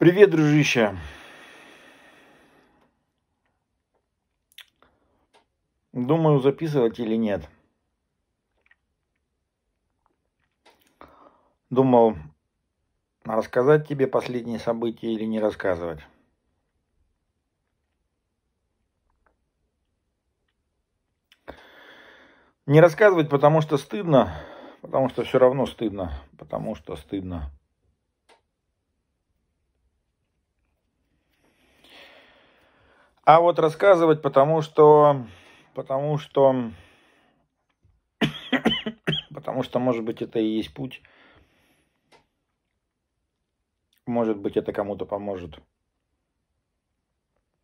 Привет, дружище. Думаю, записывать или нет. Думал, рассказать тебе последние события или не рассказывать. Не рассказывать, потому что стыдно, потому что все равно стыдно, потому что стыдно. А вот рассказывать, потому что... Потому что... потому что, может быть, это и есть путь. Может быть, это кому-то поможет.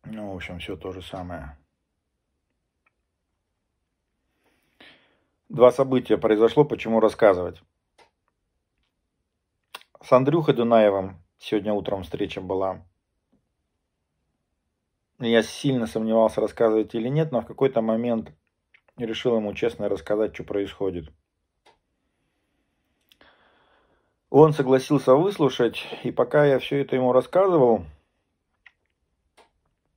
Ну, в общем, все то же самое. Два события произошло, почему рассказывать. С Андрюхой Дунаевым сегодня утром встреча была я сильно сомневался, рассказывать или нет, но в какой-то момент решил ему честно рассказать, что происходит. Он согласился выслушать, и пока я все это ему рассказывал,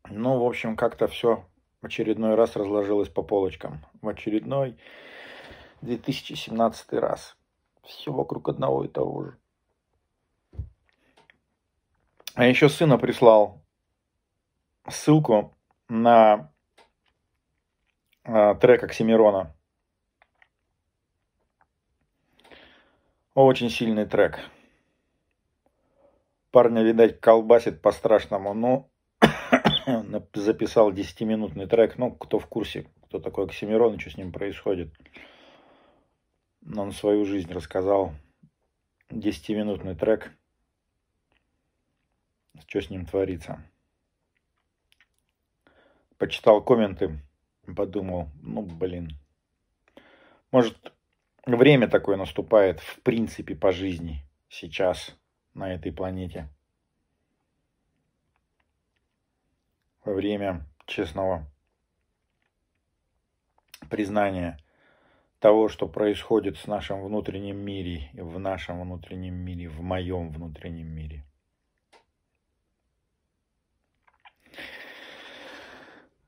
ну, в общем, как-то все в очередной раз разложилось по полочкам. В очередной 2017 раз. Все вокруг одного и того же. А еще сына прислал ссылку на а, трек Оксимирона. Очень сильный трек. Парня, видать, колбасит по-страшному. но ну, записал 10-минутный трек. Ну, кто в курсе, кто такой Оксимирон и что с ним происходит. Он свою жизнь рассказал. 10-минутный трек. Что с ним творится почитал комменты, подумал, ну блин, может время такое наступает в принципе по жизни сейчас на этой планете. Во время честного признания того, что происходит с нашим внутренним мире, в нашем внутреннем мире, в моем внутреннем мире.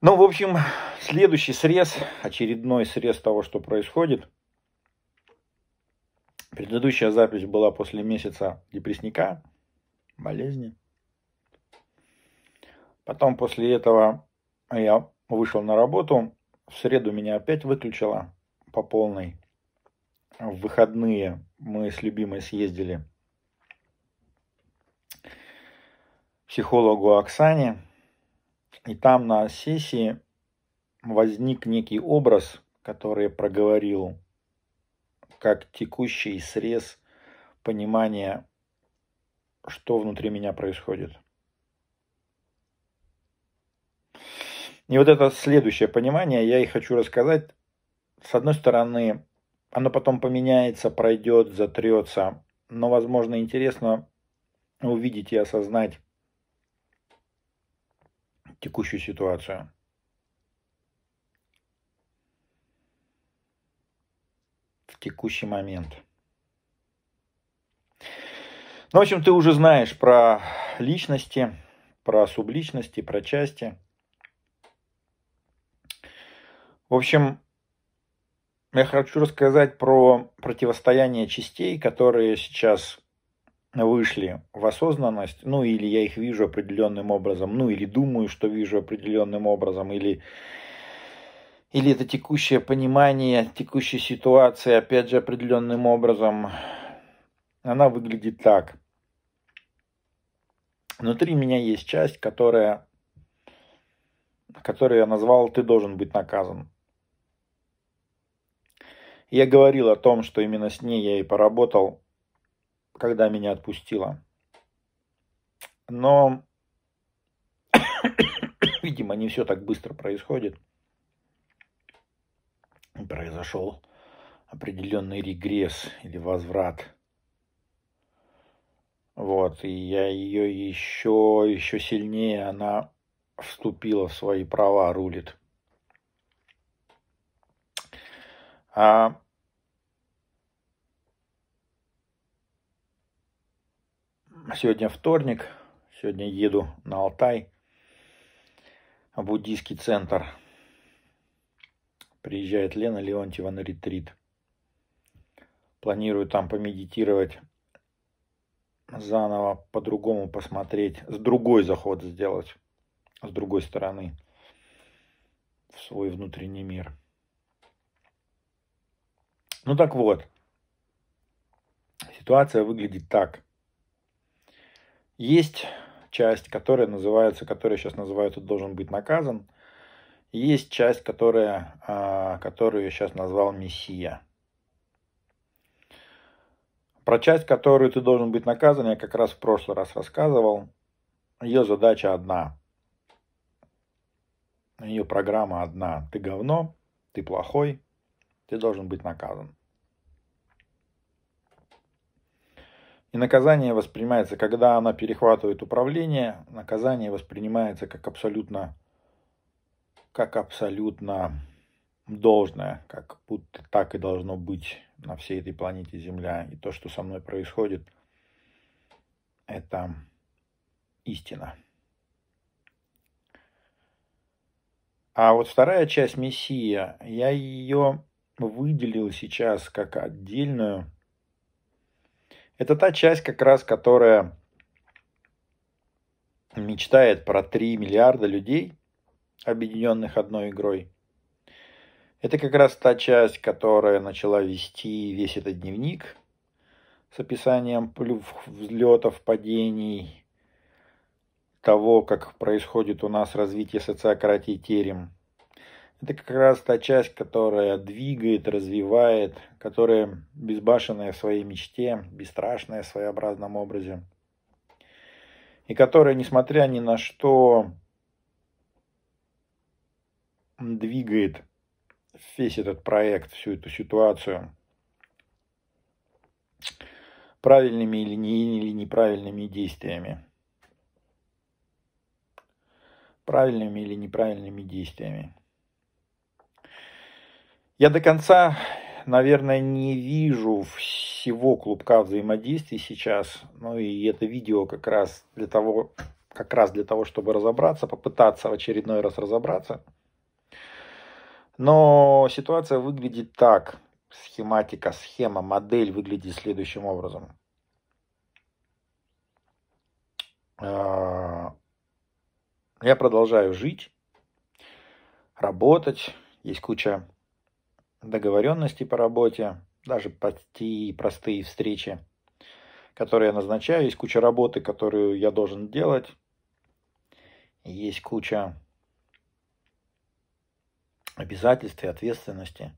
Ну, в общем, следующий срез, очередной срез того, что происходит. Предыдущая запись была после месяца депрессника, болезни. Потом после этого я вышел на работу. В среду меня опять выключило по полной. В выходные мы с любимой съездили к психологу Оксане. И там на сессии возник некий образ, который я проговорил как текущий срез понимания, что внутри меня происходит. И вот это следующее понимание, я и хочу рассказать. С одной стороны, оно потом поменяется, пройдет, затрется, но, возможно, интересно увидеть и осознать текущую ситуацию. В текущий момент. Ну, в общем, ты уже знаешь про личности, про субличности, про части. В общем, я хочу рассказать про противостояние частей, которые сейчас вышли в осознанность, ну или я их вижу определенным образом, ну или думаю, что вижу определенным образом, или, или это текущее понимание текущей ситуации, опять же, определенным образом, она выглядит так. Внутри меня есть часть, которая, которую я назвал «ты должен быть наказан». Я говорил о том, что именно с ней я и поработал – когда меня отпустила. Но, видимо, не все так быстро происходит. Произошел определенный регресс или возврат. Вот, и я ее еще, еще сильнее, она вступила в свои права, рулит. А Сегодня вторник. Сегодня еду на Алтай. буддийский центр. Приезжает Лена Леонтьева на ретрит. Планирую там помедитировать заново, по-другому посмотреть, с другой заход сделать, с другой стороны, в свой внутренний мир. Ну так вот, ситуация выглядит так – есть часть, которая называется, которая сейчас называют «должен быть наказан». Есть часть, которая, а, которую я сейчас назвал «Мессия». Про часть, которую ты должен быть наказан, я как раз в прошлый раз рассказывал. Ее задача одна. Ее программа одна. Ты говно, ты плохой, ты должен быть наказан. И наказание воспринимается, когда она перехватывает управление, наказание воспринимается как абсолютно, как абсолютно должное, как будто так и должно быть на всей этой планете Земля. И то, что со мной происходит, это истина. А вот вторая часть «Мессия», я ее выделил сейчас как отдельную это та часть как раз, которая мечтает про 3 миллиарда людей, объединенных одной игрой. Это как раз та часть, которая начала вести весь этот дневник с описанием взлетов, падений, того, как происходит у нас развитие социократии терем – это как раз та часть, которая двигает, развивает, которая безбашенная в своей мечте, бесстрашная в своеобразном образе. И которая, несмотря ни на что, двигает весь этот проект, всю эту ситуацию правильными или, не, или неправильными действиями. Правильными или неправильными действиями. Я до конца, наверное, не вижу всего клубка взаимодействий сейчас. Ну и это видео как раз для того, как раз для того, чтобы разобраться, попытаться в очередной раз разобраться. Но ситуация выглядит так. Схематика, схема, модель выглядит следующим образом. А, я продолжаю жить, работать. Есть куча договоренности по работе, даже почти простые встречи, которые я назначаю. Есть куча работы, которую я должен делать. Есть куча обязательств и ответственности,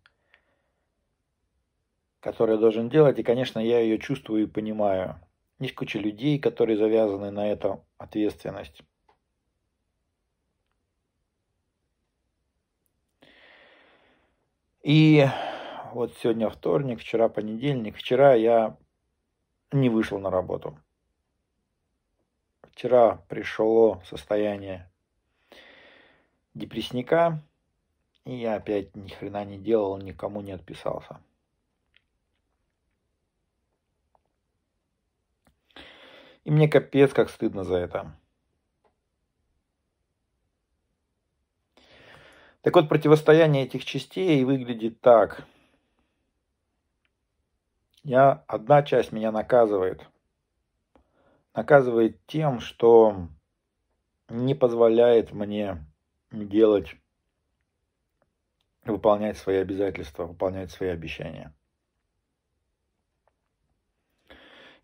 которые я должен делать. И, конечно, я ее чувствую и понимаю. Есть куча людей, которые завязаны на эту ответственность. И вот сегодня вторник, вчера понедельник. Вчера я не вышел на работу. Вчера пришло состояние депрессника, и я опять ни хрена не делал, никому не отписался. И мне капец как стыдно за это. Так вот, противостояние этих частей выглядит так. Я, одна часть меня наказывает. Наказывает тем, что не позволяет мне делать, выполнять свои обязательства, выполнять свои обещания.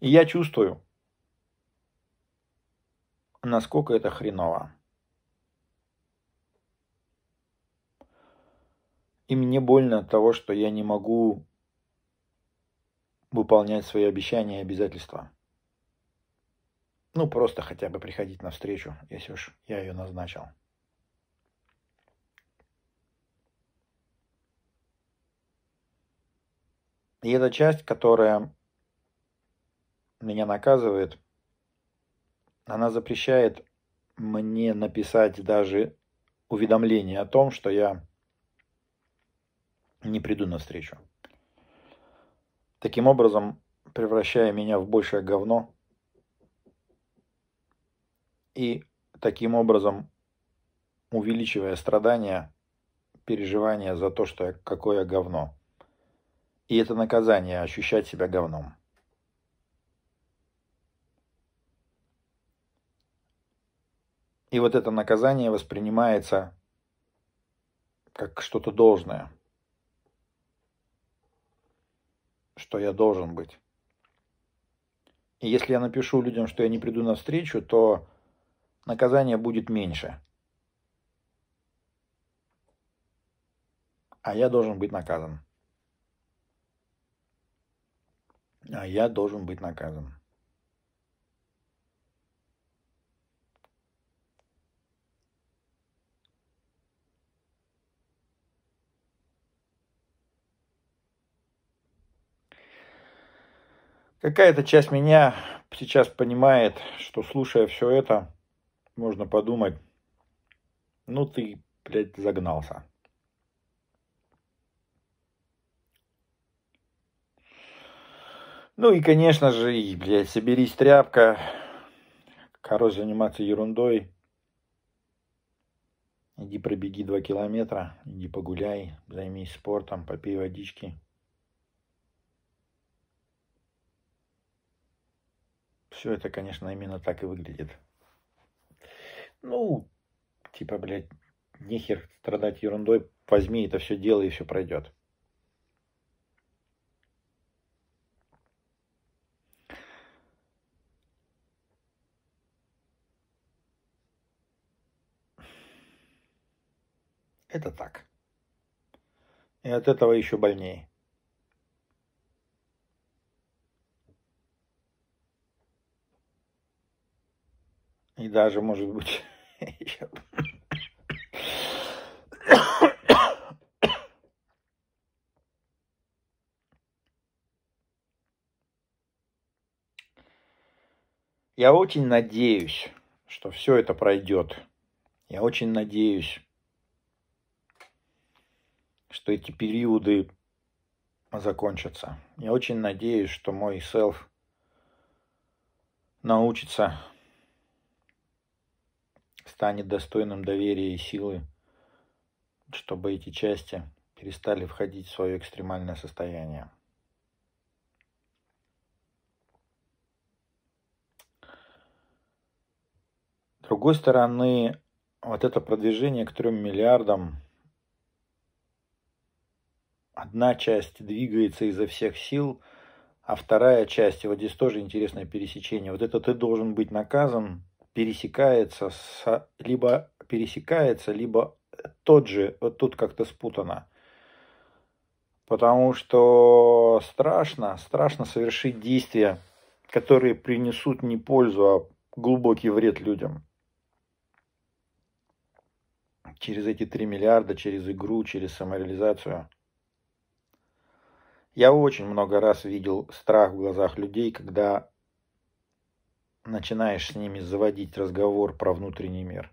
И я чувствую, насколько это хреново. И мне больно от того, что я не могу выполнять свои обещания и обязательства. Ну, просто хотя бы приходить на встречу, если уж я ее назначил. И эта часть, которая меня наказывает, она запрещает мне написать даже уведомление о том, что я не приду на встречу. Таким образом, превращая меня в большее говно и таким образом увеличивая страдания, переживания за то, что я, какое говно. И это наказание – ощущать себя говном. И вот это наказание воспринимается как что-то должное – что я должен быть. И если я напишу людям, что я не приду на встречу, то наказание будет меньше. А я должен быть наказан. А я должен быть наказан. Какая-то часть меня сейчас понимает, что слушая все это, можно подумать, ну ты, блядь, загнался. Ну и, конечно же, и, блядь, соберись тряпка, хорош, заниматься ерундой, иди пробеги два километра, иди погуляй, займись спортом, попей водички – все это, конечно, именно так и выглядит. Ну, типа, блядь, нехер страдать ерундой, возьми это все дело и все пройдет. Это так. И от этого еще больнее. даже, может быть, Я очень надеюсь, что все это пройдет. Я очень надеюсь, что эти периоды закончатся. Я очень надеюсь, что мой селф научится станет достойным доверия и силы, чтобы эти части перестали входить в свое экстремальное состояние. С другой стороны, вот это продвижение к трем миллиардам, одна часть двигается изо всех сил, а вторая часть, вот здесь тоже интересное пересечение, вот это ты должен быть наказан, пересекается с, либо пересекается, либо тот же, вот тут как-то спутано. Потому что страшно, страшно совершить действия, которые принесут не пользу, а глубокий вред людям. Через эти 3 миллиарда, через игру, через самореализацию. Я очень много раз видел страх в глазах людей, когда начинаешь с ними заводить разговор про внутренний мир.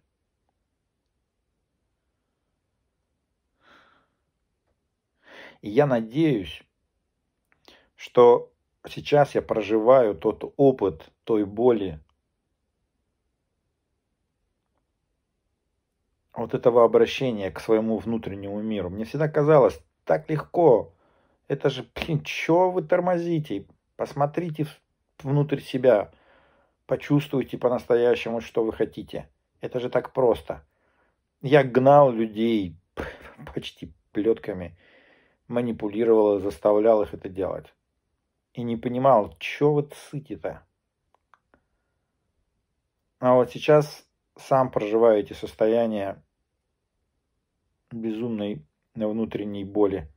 И я надеюсь, что сейчас я проживаю тот опыт той боли, вот этого обращения к своему внутреннему миру. Мне всегда казалось, так легко. Это же, блин, чего вы тормозите? Посмотрите внутрь себя. Почувствуйте по-настоящему, что вы хотите. Это же так просто. Я гнал людей почти плетками, манипулировал и заставлял их это делать. И не понимал, чего вы цыте-то? А вот сейчас сам проживаете состояние безумной внутренней боли –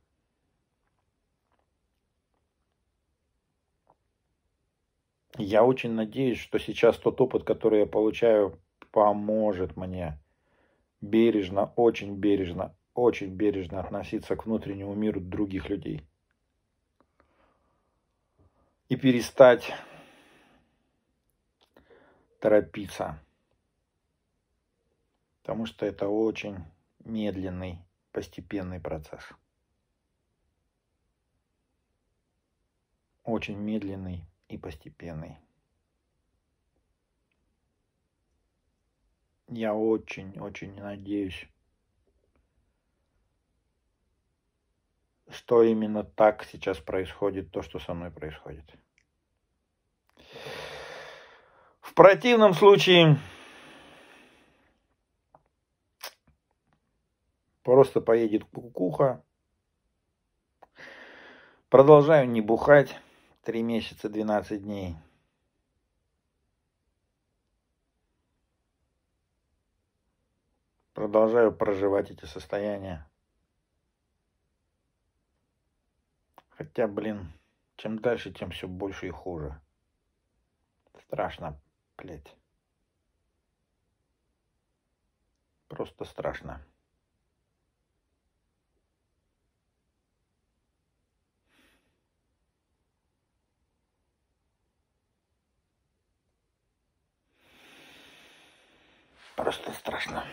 Я очень надеюсь, что сейчас тот опыт, который я получаю, поможет мне бережно, очень бережно, очень бережно относиться к внутреннему миру других людей. И перестать торопиться. Потому что это очень медленный, постепенный процесс. Очень медленный, и постепенный. Я очень-очень надеюсь, что именно так сейчас происходит то, что со мной происходит. В противном случае просто поедет кукуха. Продолжаю не бухать. Три месяца, 12 дней. Продолжаю проживать эти состояния. Хотя, блин, чем дальше, тем все больше и хуже. Страшно, блядь. Просто страшно. Просто страшно.